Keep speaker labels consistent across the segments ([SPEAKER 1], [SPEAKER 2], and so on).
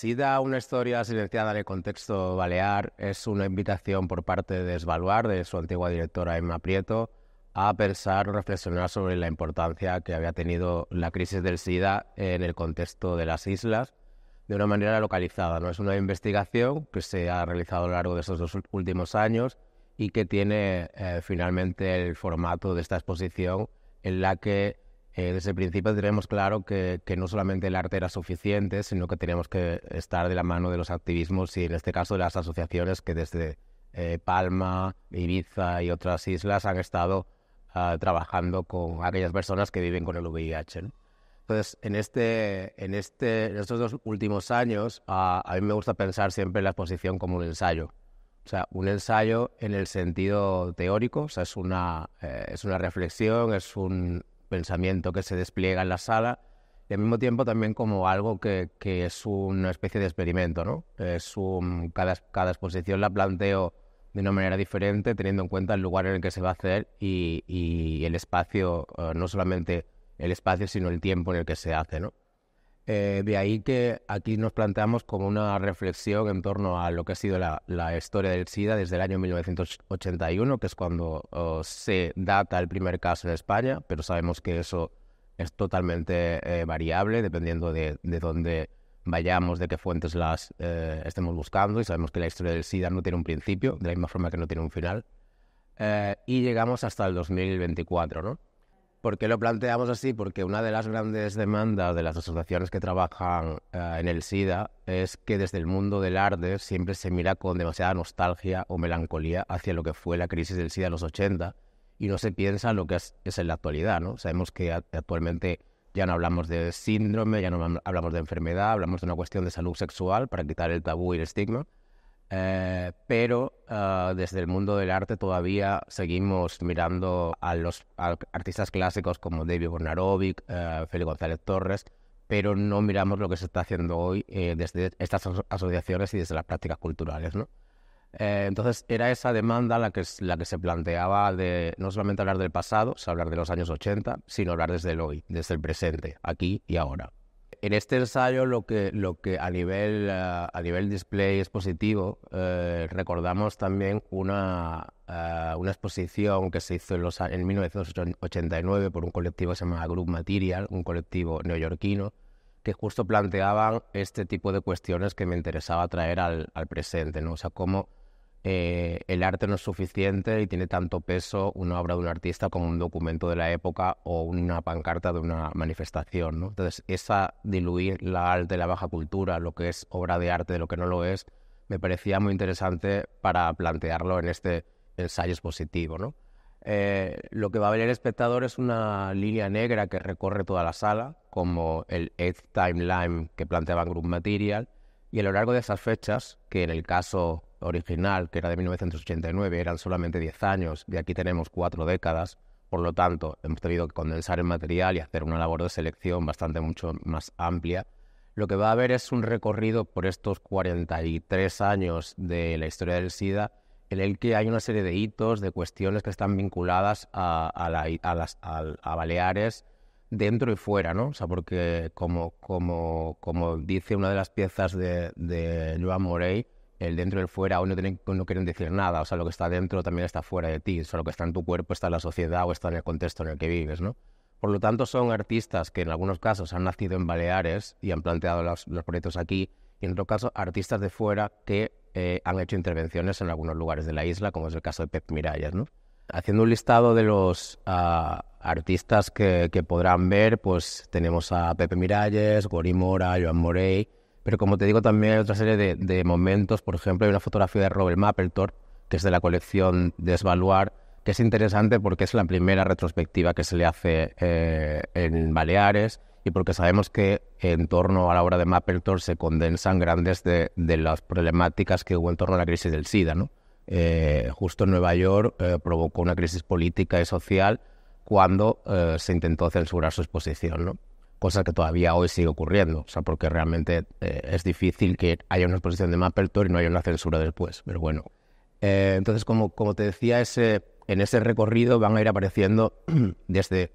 [SPEAKER 1] SIDA, una historia silenciada en el contexto balear, es una invitación por parte de Svaluar, de su antigua directora Emma Prieto, a pensar reflexionar sobre la importancia que había tenido la crisis del SIDA en el contexto de las islas de una manera localizada. ¿no? Es una investigación que se ha realizado a lo largo de estos dos últimos años y que tiene eh, finalmente el formato de esta exposición en la que eh, desde el principio tenemos claro que, que, no solamente el arte era suficiente, sino que tenemos que estar de la mano de los activismos y en este caso de las asociaciones que desde eh, Palma, Ibiza y otras islas han estado ah, trabajando con aquellas personas que viven con el VIH. Entonces, en, este, en, este, estos dos últimos años, ah, a mí me gusta pensar siempre la exposición como un ensayo. O sea, un ensayo en el sentido teórico, o sea, es una, eh, es una reflexión, es un pensamiento que se despliega en la sala y al mismo tiempo también como algo que, es una especie de experimento, ¿no? Es un, cada, exposición la planteo de una manera diferente teniendo en cuenta el lugar en el que se va a hacer y, y el espacio, eh, no solamente el espacio, sino el tiempo en el que se hace, ¿no? Eh, de ahí que aquí nos planteamos como una reflexión en torno a lo que ha sido la, historia del SIDA desde el año 1981, que es cuando se data el primer caso en España, pero sabemos que eso es totalmente eh, variable dependiendo de, de, dónde vayamos, de qué fuentes las eh, estemos buscando, y sabemos que la historia del SIDA no tiene un principio, de la misma forma que no tiene un final. y llegamos hasta el 2024, ¿no? ¿Por qué lo planteamos así? Porque una de las grandes demandas de las asociaciones que trabajan eh, en el SIDA es que desde el mundo del arte siempre se mira con demasiada nostalgia o melancolía hacia lo que fue la crisis del SIDA en los 80 y no se piensa en lo que es, es en la actualidad. ¿no? Sabemos que actualmente ya no hablamos de síndrome, ya no hablamos de enfermedad, hablamos de una cuestión de salud sexual para quitar el tabú y el estigma eh, pero ah, desde el mundo del arte todavía seguimos mirando a los artistas clásicos como David Bornarovic, eh, Felipe González Torres, pero no miramos lo que se está haciendo hoy eh, desde estas asociaciones y desde las prácticas culturales, entonces era esa demanda la que, la que se planteaba de no solamente hablar del pasado, o hablar de los años 80, sino hablar desde el hoy, desde el presente, aquí y ahora en este ensayo lo que, lo que a, nivel, eh, a nivel display expositivo eh, recordamos también una, eh, una exposición que se hizo en, los, en 1989 por un colectivo que se llama Group Material, un colectivo neoyorquino, que justo planteaban este tipo de cuestiones que me interesaba traer al, al presente, ¿no? O sea, cómo eh, el arte no es suficiente y tiene tanto peso una obra de un artista como un documento de la época o una pancarta de una manifestación. Entonces, esa diluir la alta y la baja cultura, lo que es obra de arte de lo que no lo es, me parecía muy interesante para plantearlo en este ensayo expositivo. Eh, lo que va a ver el espectador es una línea negra que recorre toda la sala, como el Eighth Timeline que planteaba Group Material, y a lo largo de esas fechas, que en el caso original, que era de 1989, eran solamente 10 años y aquí tenemos cuatro décadas. Por lo tanto, hemos tenido que condensar el material y hacer una labor de selección bastante mucho más amplia. Lo que va a haber es un recorrido por estos 43 años de la historia del SIDA en el que hay una serie de hitos, de cuestiones que están vinculadas a, las, a Baleares dentro y fuera, ¿no? O sea, porque como, como, como dice una de las piezas de, de Joan Morey, el dentro y el fuera aún no, quieren decir nada. O sea, lo que está dentro también está fuera de ti. O sea, lo que está en tu cuerpo está en la sociedad o está en el contexto en el que vives, ¿no? Por lo tanto, son artistas que en algunos casos han nacido en Baleares y han planteado los, proyectos aquí, y en otro caso, artistas de fuera que eh, han hecho intervenciones en algunos lugares de la isla, como es el caso de Pep Miralles, ¿no? Haciendo un listado de los ah, artistas que, podrán ver, pues tenemos a Pepe Miralles, Gori Mora, Joan Morey, pero como te digo, también hay otra serie de, momentos. Por ejemplo, hay una fotografía de Robert Mapplethorpe, que es de la colección Desvaluar, que es interesante porque es la primera retrospectiva que se le hace eh, en Baleares y porque sabemos que en torno a la obra de Mapplethorpe se condensan grandes de, las problemáticas que hubo en torno a la crisis del SIDA. ¿no? Eh, justo en Nueva York eh, provocó una crisis política y social cuando se intentó censurar su exposición. ¿no? cosa que todavía hoy sigue ocurriendo, o sea, porque realmente eh, es difícil que haya una exposición de Mapletor y no haya una censura después, pero bueno. Eh, entonces, como, como te decía, ese, en ese recorrido van a ir apareciendo desde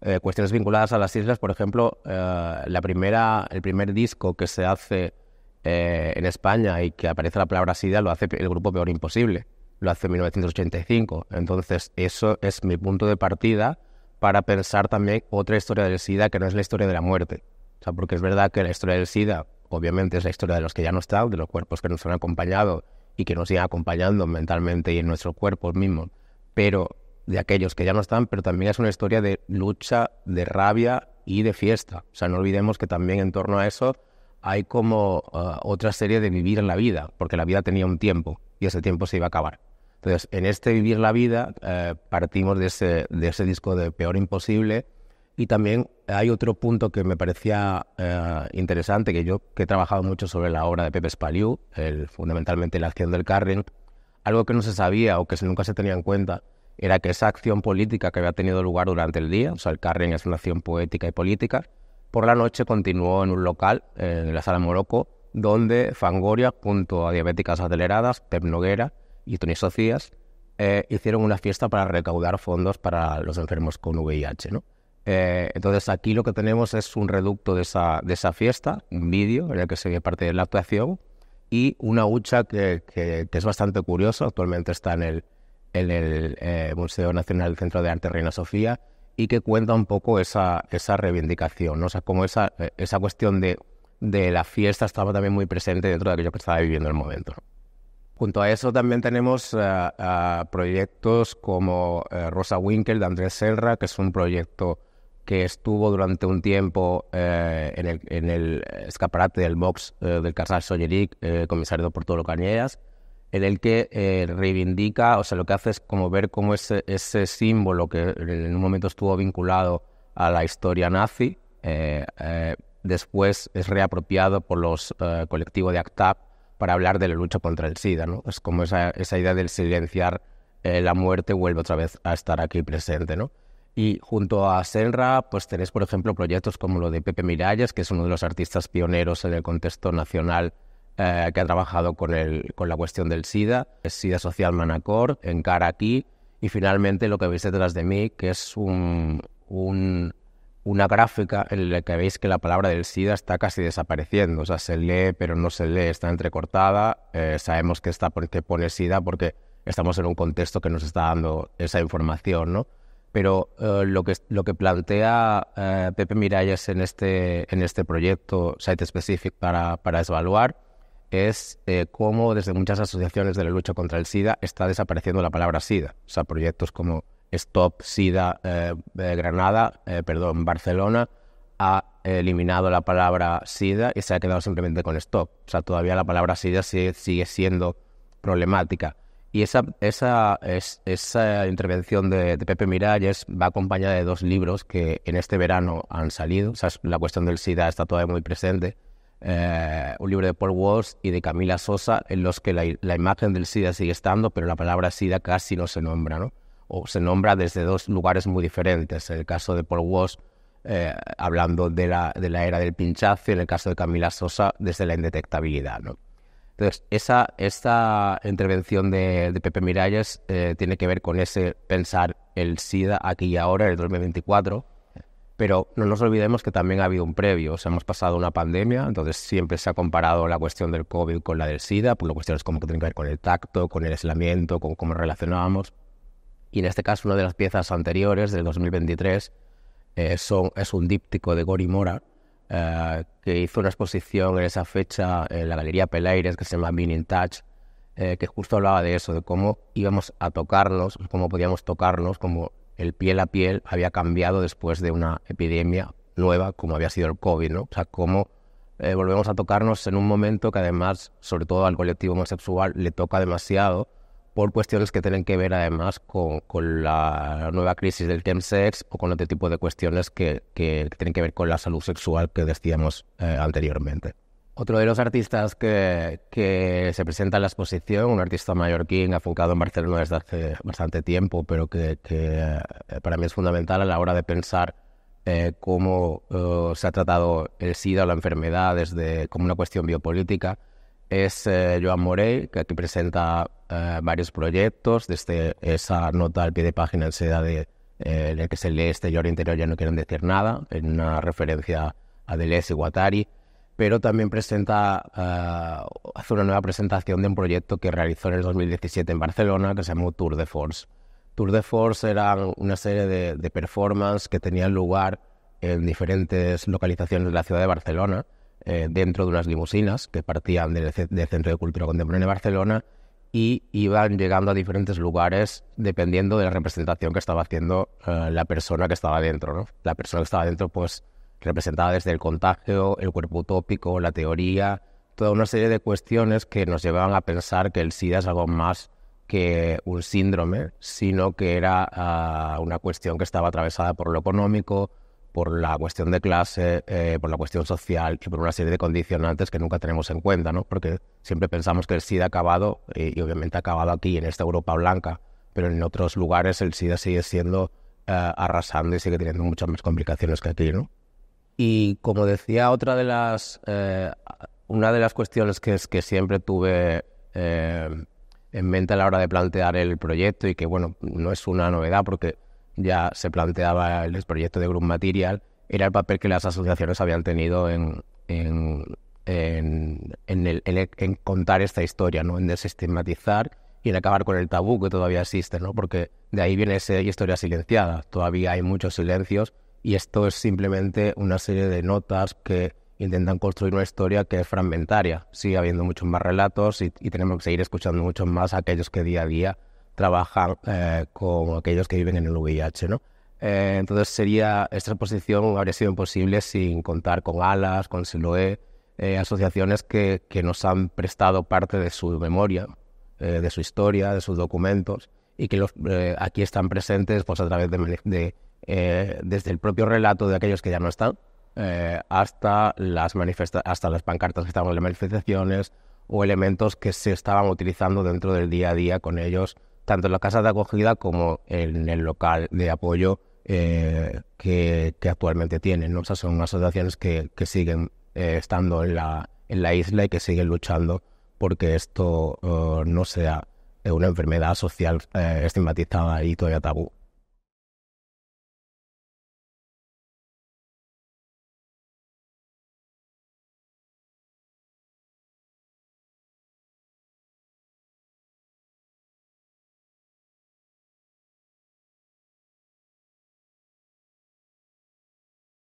[SPEAKER 1] eh, cuestiones vinculadas a las islas, por ejemplo, la primera, el primer disco que se hace en España y que aparece la palabra SIDA lo hace el grupo Peor Imposible, lo hace en 1985, entonces eso es mi punto de partida para pensar también otra historia del SIDA que no es la historia de la muerte. O sea, porque es verdad que la historia del SIDA, obviamente, es la historia de los que ya no están, de los cuerpos que nos han acompañado y que nos siguen acompañando mentalmente y en nuestros cuerpos mismos, pero de aquellos que ya no están, pero también es una historia de lucha, de rabia y de fiesta. O sea, no olvidemos que también en torno a eso hay como ah, otra serie de vivir en la vida, porque la vida tenía un tiempo y ese tiempo se iba a acabar. Entonces, en este vivir la vida eh, partimos de ese, disco de Peor Imposible y también hay otro punto que me parecía eh, interesante, que yo que he trabajado mucho sobre la obra de Pepe Spaliu, fundamentalmente la acción del Carrion algo que no se sabía o que nunca se tenía en cuenta era que esa acción política que había tenido lugar durante el día, o sea, el Carrion es una acción poética y política, por la noche continuó en un local, eh, en la Sala Morocco, donde Fangoria, junto a Diabéticas Aceleradas, Pep Noguera, y Tony Sofías eh, hicieron una fiesta para recaudar fondos para los enfermos con VIH, ¿no? Eh, entonces aquí lo que tenemos es un reducto de esa, de esa fiesta, un vídeo en el que se ve parte de la actuación y una hucha que, que, es bastante curiosa, actualmente está en el, en el eh, Museo Nacional del Centro de Arte Reina Sofía y que cuenta un poco esa, esa reivindicación, ¿no? o sea, como esa, esa cuestión de, de la fiesta estaba también muy presente dentro de aquello que estaba viviendo el momento. Junto a eso también tenemos eh, proyectos como eh, Rosa Winkel de Andrés Serra, que es un proyecto que estuvo durante un tiempo eh, en el, escaparate del box del Casal Solleric, comisario por Portolo Cañeras, en el que reivindica, o sea, lo que hace es como ver cómo ese, ese símbolo que en un momento estuvo vinculado a la historia nazi, después es reapropiado por los colectivos de ACTAP para hablar de la lucha contra el SIDA, ¿no? Es como esa, esa idea del silenciar eh, la muerte vuelve otra vez a estar aquí presente, ¿no? Y junto a Senra, pues tenéis, por ejemplo, proyectos como lo de Pepe Miralles, que es uno de los artistas pioneros en el contexto nacional eh, que ha trabajado con, el, con la cuestión del SIDA, SIDA Social Manacor, en Aquí, y finalmente lo que veis detrás de mí, que es un, un una gráfica en la que veis que la palabra del SIDA está casi desapareciendo. O sea, se lee, pero no se lee, está entrecortada. Eh, sabemos que está porque pone SIDA porque estamos en un contexto que nos está dando esa información, ¿no? Pero eh, lo, que, lo que plantea eh, Pepe Miralles en este, en este proyecto Site Specific para, para evaluar es cómo desde muchas asociaciones de la lucha contra el SIDA está desapareciendo la palabra SIDA. O sea, proyectos como Stop SIDA eh, eh Granada, eh, perdón, Barcelona, ha eliminado la palabra SIDA y se ha quedado simplemente con Stop. O sea, todavía la palabra SIDA sigue, siendo problemática. Y esa, esa intervención de, Pepe Miralles va acompañada de dos libros que en este verano han salido. O sea, la cuestión del SIDA está todavía muy presente. Eh, un libro de Paul Walsh y de Camila Sosa, en los que la, la, imagen del SIDA sigue estando, pero la palabra SIDA casi no se nombra, ¿no? o se nombra desde dos lugares muy diferentes. En el caso de Paul Walsh, eh, hablando de la, de la, era del pinchazo, y en el caso de Camila Sosa, desde la indetectabilidad. Entonces, esa, esta intervención de, Pepe Miralles eh, tiene que ver con ese pensar el SIDA aquí y ahora, en el 2024, pero no nos olvidemos que también ha habido un previo, o sea, hemos pasado una pandemia, entonces siempre se ha comparado la cuestión del COVID con la del SIDA, por cuestión es como que tiene que ver con el tacto, con el aislamiento, con cómo relacionábamos. Y en este caso, una de las piezas anteriores del 2023 eh, es un díptico de Gori Mora, eh, que hizo una exposición en esa fecha en la Galería Pelaires, que se llama Being Touch, eh, que justo hablaba de eso, de cómo íbamos a tocarnos, cómo podíamos tocarnos, cómo el piel a piel había cambiado después de una epidemia nueva como había sido el COVID, ¿no? O sea, cómo volvemos a tocarnos en un momento que además, sobre todo al colectivo homosexual, le toca demasiado por cuestiones que tienen que ver además con, la nueva crisis del chemsex o con otro este tipo de cuestiones que, tienen que ver con la salud sexual que decíamos eh, anteriormente. Otro de los artistas que, se presenta en la exposición, un artista mallorquín afincado en Barcelona desde hace bastante tiempo, pero que, eh, para mí es fundamental a la hora de pensar eh, cómo se ha tratado el SIDA o la enfermedad desde como una cuestión biopolítica, es eh, Joan Morey, que aquí presenta eh, varios proyectos, desde esa nota al pie de página de eh, en la que se lee este e interior ya no quieren decir nada, en una referencia a Deleuze y Guattari, pero también presenta, hace una nueva presentación de un proyecto que realizó en el 2017 en Barcelona, que se llamó Tour de Force. Tour de Force era una serie de, de performances que tenían lugar en diferentes localizaciones de la ciudad de Barcelona, eh, dentro de unas limusinas que partían del, Centro de Cultura Contemporánea de Barcelona y iban llegando a diferentes lugares dependiendo de la representación que estaba haciendo eh, la persona que estaba dentro. ¿no? La persona que estaba dentro, pues, representada desde el contagio, el cuerpo utópico, la teoría, toda una serie de cuestiones que nos llevaban a pensar que el SIDA es algo más que un síndrome, sino que era ah, una cuestión que estaba atravesada por lo económico, por la cuestión de clase, eh, por la cuestión social y por una serie de condicionantes que nunca tenemos en cuenta, ¿no? Porque siempre pensamos que el SIDA ha acabado, eh, y, obviamente ha acabado aquí, en esta Europa blanca, pero en otros lugares el SIDA sigue siendo eh, arrasando y sigue teniendo muchas más complicaciones que aquí, ¿no? Y como decía, otra de las, una de las cuestiones que, es que siempre tuve en mente a la hora de plantear el proyecto y que, bueno, no es una novedad porque ya se planteaba el proyecto de Group Material, era el papel que las asociaciones habían tenido en, contar esta historia, ¿no? en desestigmatizar y en acabar con el tabú que todavía existe, porque de ahí viene esa historia silenciada, todavía hay muchos silencios y esto es simplemente una serie de notas que intentan construir una historia que es fragmentaria, sigue habiendo muchos más relatos y, y tenemos que seguir escuchando muchos más a aquellos que día a día trabajan eh, con aquellos que viven en el VIH, ¿no? Eh, entonces sería, esta exposición habría sido imposible sin contar con ALAS, con Siloe, eh, asociaciones que, que, nos han prestado parte de su memoria, de su historia, de sus documentos, y que los, aquí están presentes pues, a través de, desde el propio relato de aquellos que ya no están, hasta, las hasta las pancartas que estaban en las manifestaciones o elementos que se estaban utilizando dentro del día a día con ellos tanto en las casas de acogida como en el local de apoyo eh, que, actualmente tienen. ¿no? son asociaciones que, siguen eh, estando en la, isla y que siguen luchando porque esto eh, no sea una enfermedad social estigmatizada y todavía tabú.